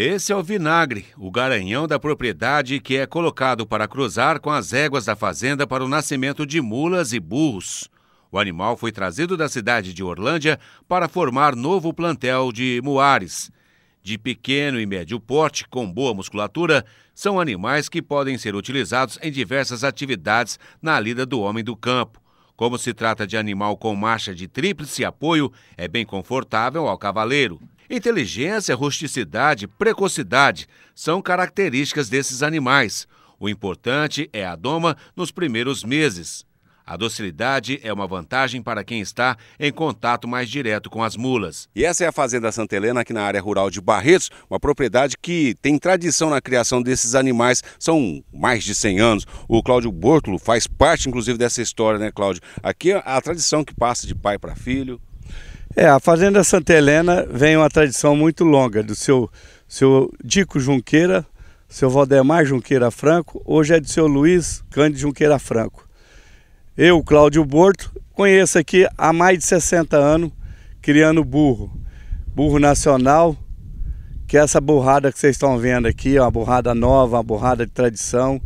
Esse é o vinagre, o garanhão da propriedade que é colocado para cruzar com as éguas da fazenda para o nascimento de mulas e burros. O animal foi trazido da cidade de Orlândia para formar novo plantel de muares. De pequeno e médio porte, com boa musculatura, são animais que podem ser utilizados em diversas atividades na lida do homem do campo. Como se trata de animal com marcha de tríplice apoio, é bem confortável ao cavaleiro. Inteligência, rusticidade, precocidade são características desses animais. O importante é a doma nos primeiros meses. A docilidade é uma vantagem para quem está em contato mais direto com as mulas. E essa é a Fazenda Santa Helena, aqui na área rural de Barretos, uma propriedade que tem tradição na criação desses animais, são mais de 100 anos. O Cláudio Bortolo faz parte, inclusive, dessa história, né, Cláudio? Aqui é a tradição que passa de pai para filho. É, a Fazenda Santa Helena vem uma tradição muito longa do seu, seu Dico Junqueira, seu Valdemar Junqueira Franco, hoje é do seu Luiz Cândido Junqueira Franco. Eu, Cláudio Borto, conheço aqui há mais de 60 anos, criando burro. Burro nacional, que é essa burrada que vocês estão vendo aqui, é uma burrada nova, uma burrada de tradição,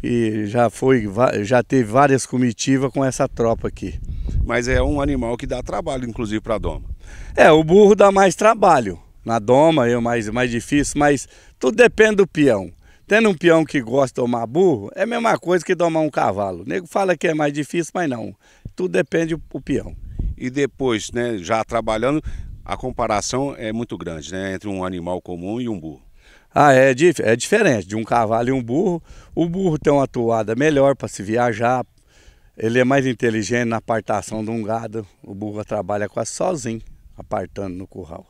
e já foi, já teve várias comitivas com essa tropa aqui mas é um animal que dá trabalho, inclusive, para a doma. É, o burro dá mais trabalho. Na doma é mais, mais difícil, mas tudo depende do peão. Tendo um peão que gosta de domar burro, é a mesma coisa que domar um cavalo. O nego fala que é mais difícil, mas não. Tudo depende do peão. E depois, né, já trabalhando, a comparação é muito grande, né, entre um animal comum e um burro. Ah, é, é diferente de um cavalo e um burro. O burro tem uma toada melhor para se viajar, ele é mais inteligente na apartação de um gado. O burro trabalha quase sozinho, apartando no curral.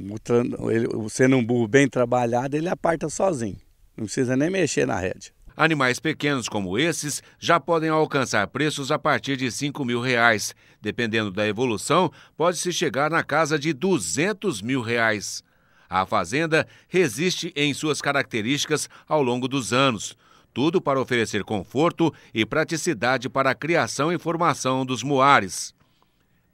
Ele, sendo um burro bem trabalhado, ele aparta sozinho. Não precisa nem mexer na rédea. Animais pequenos como esses já podem alcançar preços a partir de 5 mil reais. Dependendo da evolução, pode-se chegar na casa de 200 mil reais. A fazenda resiste em suas características ao longo dos anos tudo para oferecer conforto e praticidade para a criação e formação dos moares.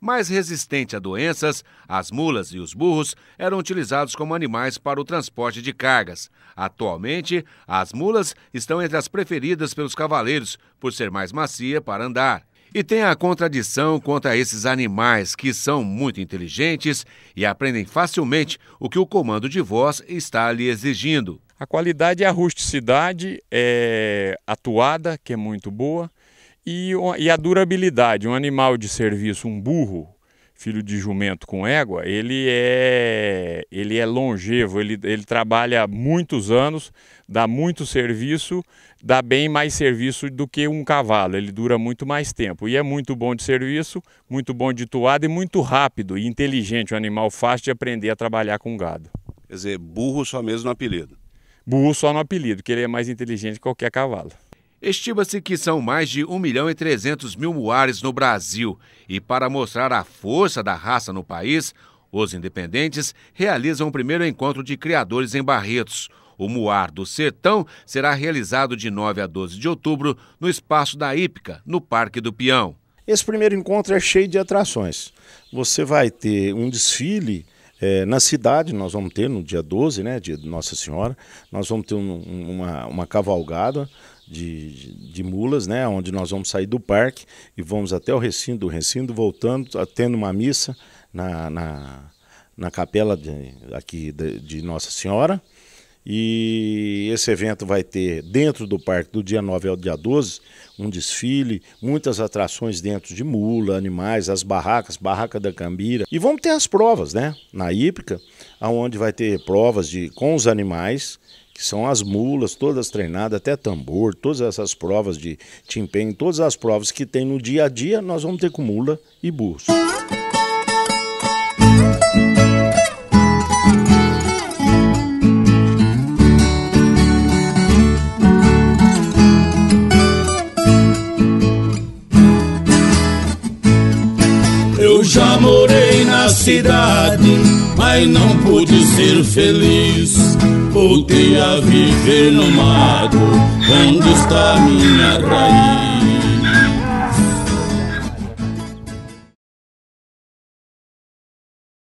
Mais resistente a doenças, as mulas e os burros eram utilizados como animais para o transporte de cargas. Atualmente, as mulas estão entre as preferidas pelos cavaleiros, por ser mais macia para andar. E tem a contradição contra esses animais que são muito inteligentes e aprendem facilmente o que o comando de voz está lhe exigindo. A qualidade e a rusticidade é atuada, que é muito boa, e, a durabilidade. Um animal de serviço, um burro, filho de jumento com égua, ele é ele é longevo, ele, ele trabalha muitos anos, dá muito serviço, dá bem mais serviço do que um cavalo, ele dura muito mais tempo e é muito bom de serviço, muito bom de toada e muito rápido e inteligente, um animal fácil de aprender a trabalhar com gado. Quer dizer, burro só mesmo no apelido. Burro só no apelido, porque ele é mais inteligente que qualquer cavalo. Estima-se que são mais de 1 milhão e 300 mil muares no Brasil. E para mostrar a força da raça no país, os independentes realizam o primeiro encontro de criadores em Barretos. O Muar do Sertão será realizado de 9 a 12 de outubro no espaço da Ípica, no Parque do Peão. Esse primeiro encontro é cheio de atrações. Você vai ter um desfile é, na cidade, nós vamos ter no dia 12, né, dia de Nossa Senhora, nós vamos ter um, uma, uma cavalgada, de, de mulas, né? Onde nós vamos sair do parque e vamos até o recinto, do recinto voltando, tendo uma missa na, na, na capela de, aqui de, de Nossa Senhora. E esse evento vai ter, dentro do parque, do dia 9 ao dia 12, um desfile, muitas atrações dentro de mula, animais, as barracas, barraca da Cambira. E vamos ter as provas, né? Na hípica, onde vai ter provas de, com os animais que são as mulas, todas treinadas, até tambor, todas essas provas de timpenho, todas as provas que tem no dia a dia, nós vamos ter com mula e burro. Eu já morei na cidade mas não pude ser feliz. Voltei a viver no mato, onde está minha raiz.